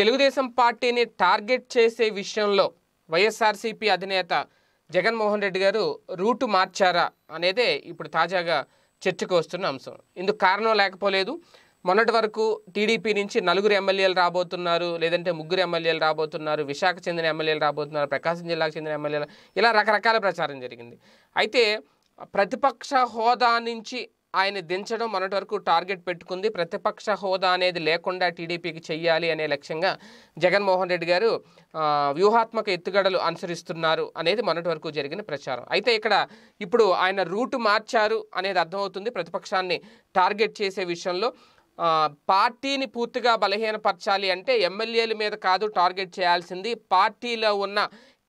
తెలుగుదేశం పార్టీని టార్గెట్ చేసే విషయంలో వైఎస్ఆర్సీపీ అధినేత జగన్మోహన్ రెడ్డి గారు రూటు మార్చారా అనేదే ఇప్పుడు తాజాగా చర్చకు వస్తున్న అంశం ఇందుకు కారణం లేకపోలేదు మొన్నటి వరకు టీడీపీ నుంచి నలుగురు ఎమ్మెల్యేలు రాబోతున్నారు లేదంటే ముగ్గురు ఎమ్మెల్యేలు రాబోతున్నారు విశాఖ చెందిన ఎమ్మెల్యేలు రాబోతున్నారు ప్రకాశం జిల్లాకు చెందిన ఎమ్మెల్యేలు ఇలా రకరకాల ప్రచారం జరిగింది అయితే ప్రతిపక్ష హోదా నుంచి ఆయన దించడం మొన్నటి వరకు టార్గెట్ పెట్టుకుంది ప్రతిపక్ష హోదా అనేది లేకుండా టీడీపీకి చెయ్యాలి అనే లక్ష్యంగా జగన్మోహన్ రెడ్డి గారు వ్యూహాత్మక ఎత్తుగడలు అనుసరిస్తున్నారు అనేది మొన్నటి వరకు జరిగిన ప్రచారం అయితే ఇక్కడ ఇప్పుడు ఆయన రూటు మార్చారు అనేది అర్థమవుతుంది ప్రతిపక్షాన్ని టార్గెట్ చేసే విషయంలో పార్టీని పూర్తిగా బలహీనపరచాలి అంటే ఎమ్మెల్యేల మీద కాదు టార్గెట్ చేయాల్సింది పార్టీలో ఉన్న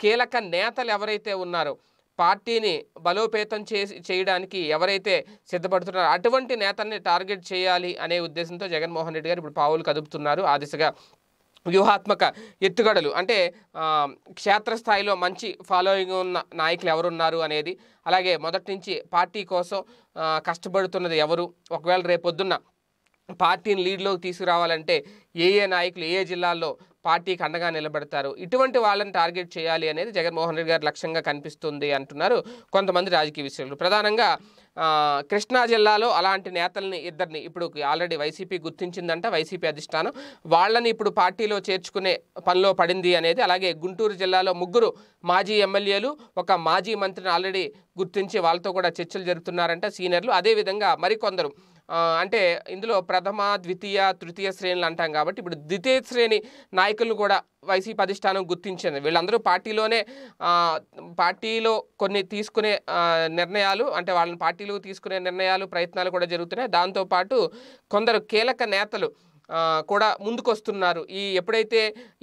కీలక నేతలు ఎవరైతే ఉన్నారో పార్టీని బలోపేతం చేసి చేయడానికి ఎవరైతే సిద్ధపడుతున్నారో అటువంటి నేతల్ని టార్గెట్ చేయాలి అనే ఉద్దేశంతో జగన్మోహన్ రెడ్డి గారు ఇప్పుడు పావులు కదుపుతున్నారు ఆ దిశగా వ్యూహాత్మక ఎత్తుగడలు అంటే క్షేత్రస్థాయిలో మంచి ఫాలోయింగ్ ఉన్న నాయకులు ఎవరున్నారు అనేది అలాగే మొదటి నుంచి పార్టీ కోసం కష్టపడుతున్నది ఎవరు ఒకవేళ రేపొద్దున్న పార్టీని లీడ్లోకి తీసుకురావాలంటే ఏ ఏ నాయకులు ఏ ఏ జిల్లాల్లో పార్టీకి అండగా నిలబడతారు ఇటువంటి వాళ్ళని టార్గెట్ చేయాలి అనేది జగన్మోహన్ రెడ్డి గారు లక్ష్యంగా కనిపిస్తుంది అంటున్నారు కొంతమంది రాజకీయ విశ్లేషకులు ప్రధానంగా కృష్ణా జిల్లాలో అలాంటి నేతల్ని ఇద్దరిని ఇప్పుడు ఆల్రెడీ వైసీపీ గుర్తించిందంట వైసీపీ అధిష్టానం వాళ్ళని ఇప్పుడు పార్టీలో చేర్చుకునే పనిలో పడింది అనేది అలాగే గుంటూరు జిల్లాలో ముగ్గురు మాజీ ఎమ్మెల్యేలు ఒక మాజీ మంత్రిని ఆల్రెడీ గుర్తించి వాళ్ళతో కూడా చర్చలు జరుపుతున్నారంట సీనియర్లు అదేవిధంగా మరికొందరు అంటే ఇందులో ప్రథమ ద్వితీయ తృతీయ శ్రేణులు అంటాం కాబట్టి ఇప్పుడు ద్వితీయ శ్రేణి నాయకులను కూడా వైసీపీ అధిష్టానం గుర్తించింది వీళ్ళందరూ పార్టీలోనే పార్టీలో కొన్ని తీసుకునే నిర్ణయాలు అంటే వాళ్ళని పార్టీలు తీసుకునే నిర్ణయాలు ప్రయత్నాలు కూడా జరుగుతున్నాయి దాంతోపాటు కొందరు కీలక నేతలు కూడా ముందుకొస్తున్నారు ఈ ఎప్పుడైతే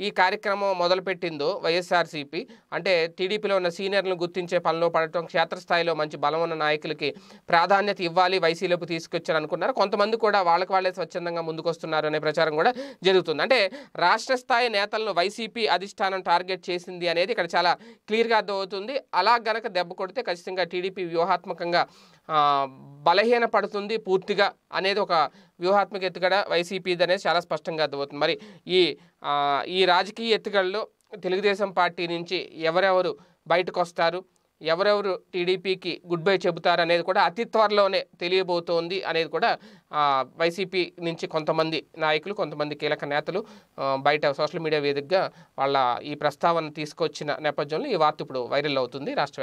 ఈ కార్యక్రమం మొదలుపెట్టిందో వైఎస్ఆర్సీపీ అంటే టీడీపీలో ఉన్న సీనియర్లను గుర్తించే పనిలో పడటం క్షేత్రస్థాయిలో మంచి బలం ఉన్న నాయకులకి ప్రాధాన్యత ఇవ్వాలి వైసీలోకి తీసుకొచ్చారు అనుకున్నారు కొంతమంది కూడా వాళ్ళకి వాళ్ళే స్వచ్ఛందంగా ముందుకొస్తున్నారు అనే ప్రచారం కూడా జరుగుతుంది అంటే రాష్ట్ర స్థాయి నేతలను వైసీపీ అధిష్టానం టార్గెట్ చేసింది అనేది ఇక్కడ చాలా క్లియర్గా అర్థమవుతుంది అలా గనక దెబ్బ కొడితే ఖచ్చితంగా టీడీపీ వ్యూహాత్మకంగా బలహీన పడుతుంది పూర్తిగా అనేది ఒక వ్యూహాత్మక ఎత్తుగడ వైసీపీది అనేది చాలా స్పష్టంగా అర్థమవుతుంది మరి ఈ ఈ రాజకీయ ఎత్తుగడలో తెలుగుదేశం పార్టీ నుంచి ఎవరెవరు బయటకు వస్తారు ఎవరెవరు టీడీపీకి గుడ్ బై చెబుతారు అనేది కూడా అతి త్వరలోనే తెలియబోతోంది అనేది కూడా వైసీపీ నుంచి కొంతమంది నాయకులు కొంతమంది కీలక నేతలు బయట సోషల్ మీడియా వేదికగా వాళ్ళ ఈ ప్రస్తావన తీసుకొచ్చిన నేపథ్యంలో ఈ వార్త ఇప్పుడు వైరల్ అవుతుంది రాష్ట్ర